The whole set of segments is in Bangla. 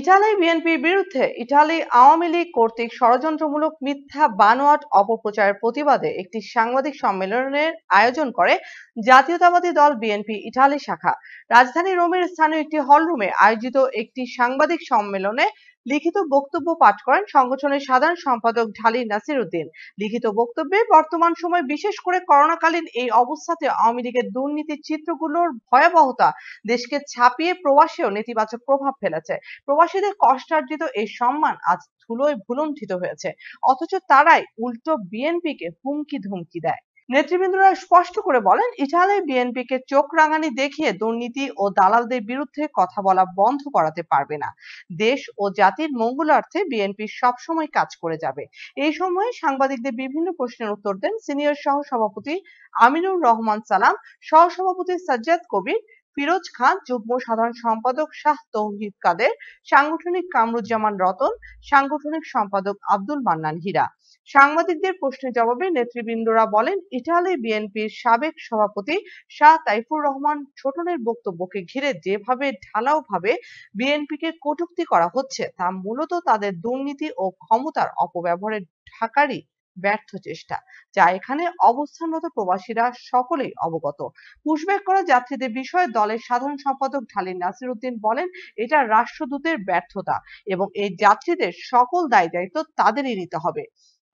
ইটালি বিএনপির বিরুদ্ধে ইটালি আওয়ামী লীগ কর্তৃক ষড়যন্ত্রমূলক মিথ্যা বানোয়াট অপপ্রচারের প্রতিবাদে একটি সাংবাদিক সম্মেলনের আয়োজন করে জাতীয়তাবাদী দল বিএনপি ইটালি শাখা রাজধানী রোমের স্থানীয় একটি হলরুমে আয়োজিত একটি সাংবাদিক সম্মেলনে লিখিত বক্তব্য পাঠ করেন সংগঠনের সাধারণ সম্পাদক ঢালি নাসির উদ্দিন লিখিত বক্তব্যে বর্তমান সময় বিশেষ করে করোনাকালীন এই অবস্থাতে আওয়ামী লীগের দুর্নীতির চিত্রগুলোর ভয়াবহতা দেশকে ছাপিয়ে প্রবাসেও নেতিবাচক প্রভাব ফেলেছে প্রবাসীদের কষ্টার্জিত এই সম্মান আজ ধুলোয় ভুলুণ্ঠিত হয়েছে অথচ তারাই উল্টো বিএনপিকে হুমকি ধুমকি দেয় নেতৃবৃন্দরা স্পষ্ট করে বলেন বিএনপি কে চোখ রাঙানি দেখিয়ে দুর্নীতি ও দালালদের বিরুদ্ধে কথা বলা বন্ধ করাতে পারবে না দেশ ও জাতির মঙ্গলার্থে বিএনপি সবসময় কাজ করে যাবে এই সময় সাংবাদিকদের বিভিন্ন প্রশ্নের উত্তর দেন সিনিয়র সহসভাপতি আমিনুর রহমান সালাম সহসভাপতি সাজ্জাদ কবির ফিরোজ খান যুগ্ম সাধারণ সম্পাদক শাহ তৌহিদ কাদের সাংগঠনিক কামরুজ্জামান রতন সাংগঠনিক সম্পাদক আব্দুল মান্নান হীরা সাংবাদিকদের প্রশ্নের জবাবে নেতৃবৃন্দরা বলেন ইটালি বিএনপির সাবেক সভাপতি শাহ তাইফুর রহমান ছোটনের বক্তব্যকে ঘিরে যেভাবে ঢালাওভাবে বিএনপিকে কটূক্তি করা হচ্ছে তা মূলত তাদের দুর্নীতি ও ক্ষমতার অপব্যবহারের ঢাকারই ব্যর্থ চেষ্টা যা এখানে অবস্থানরত প্রবাসীরা সকলেই অবগত পুশব্যাক করা যাত্রীদের বিষয়ে দলের সাধারণ সম্পাদক ঢালিল নাসির উদ্দিন বলেন এটা রাষ্ট্রদূতের ব্যর্থতা এবং এই যাত্রীদের সকল দায় দায়িত্ব তাদেরই নিতে হবে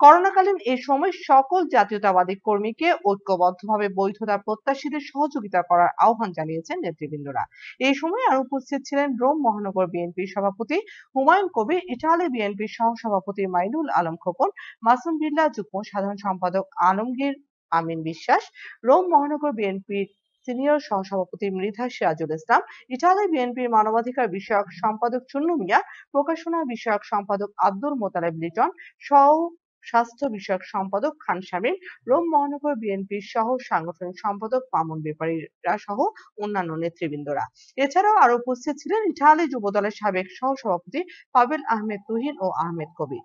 করোনাকালীন এ সময় সকল জাতীয়তাবাদী কর্মীকে ঐক্যবদ্ধভাবে বৈধতা প্রত্যাশীদের সহযোগিতা করার আহ্বান জানিয়েছেন নেতৃবৃন্দরা এই সময় আর উপস্থিত ছিলেন রোম মহানগর বিএনপির সভাপতি হুমায়ুন কবি ইটালি বিএনপির সহসভাপতি মাইনুল আলম খোকন মাসুম বিল্লা যুগ্ম সাধারণ সম্পাদক আলমগীর আমিন বিশ্বাস রোম মহানগর বিএনপির সিনিয়র সহসভাপতি মৃধা সিরাজুল ইসলাম ইটালি বিএনপির মানবাধিকার বিষয়ক সম্পাদক চুন্নু মিয়া প্রকাশনা বিষয়ক সম্পাদক আব্দুল মোতালেব লিটন সহ স্বাস্থ্য বিষয়ক সম্পাদক খান শামীম রোম মহানগর বিএনপির সহ সাংগঠনিক সম্পাদক মামুন বেপারীরা সহ অন্যান্য নেতৃবৃন্দরা এছাড়াও আরো উপস্থিত ছিলেন ইটাহালি যুব দলের সাবেক সভাপতি পাবেল আহমেদ তুহিন ও আহমেদ কবির